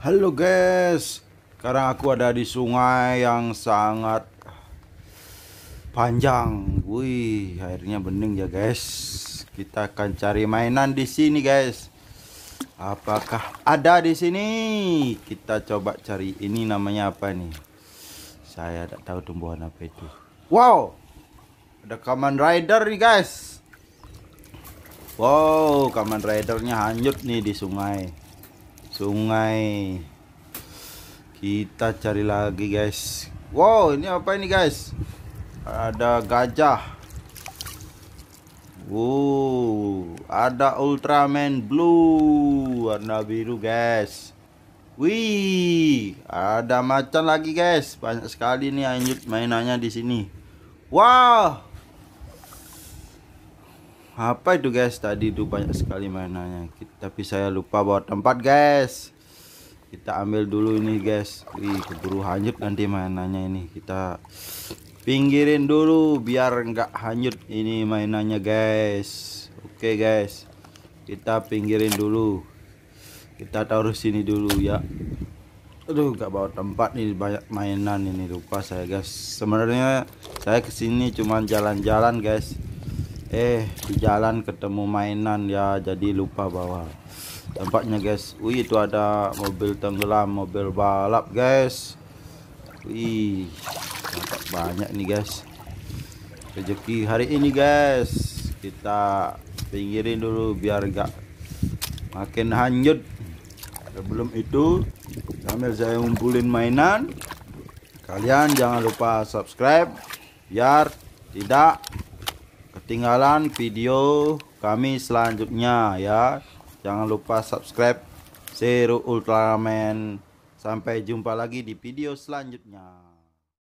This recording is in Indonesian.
Halo guys, sekarang aku ada di sungai yang sangat panjang. Wih, airnya bening ya guys. Kita akan cari mainan di sini guys. Apakah ada di sini? Kita coba cari ini namanya apa nih? Saya tidak tahu tumbuhan apa itu. Wow, ada Kamen Rider nih guys. Wow, Kamen Ridernya hanyut nih di sungai sungai kita cari lagi guys wow ini apa ini guys ada gajah wow ada ultraman blue warna biru guys wih ada macan lagi guys banyak sekali nih lanjut mainannya di sini wow apa itu guys tadi itu banyak sekali mainannya tapi saya lupa bawa tempat guys kita ambil dulu ini guys wih keburu hanyut nanti mainannya ini kita pinggirin dulu biar enggak hanyut ini mainannya guys oke okay, guys kita pinggirin dulu kita taruh sini dulu ya aduh enggak bawa tempat nih banyak mainan ini lupa saya guys sebenarnya saya kesini cuman jalan-jalan guys eh di jalan ketemu mainan ya jadi lupa bawa tempatnya guys wih itu ada mobil tenggelam mobil balap guys wih dapat banyak nih guys rezeki hari ini guys kita pinggirin dulu biar gak makin hanyut sebelum itu sambil saya ngumpulin mainan kalian jangan lupa subscribe biar tidak ketinggalan video kami selanjutnya ya jangan lupa subscribe seru ultraman sampai jumpa lagi di video selanjutnya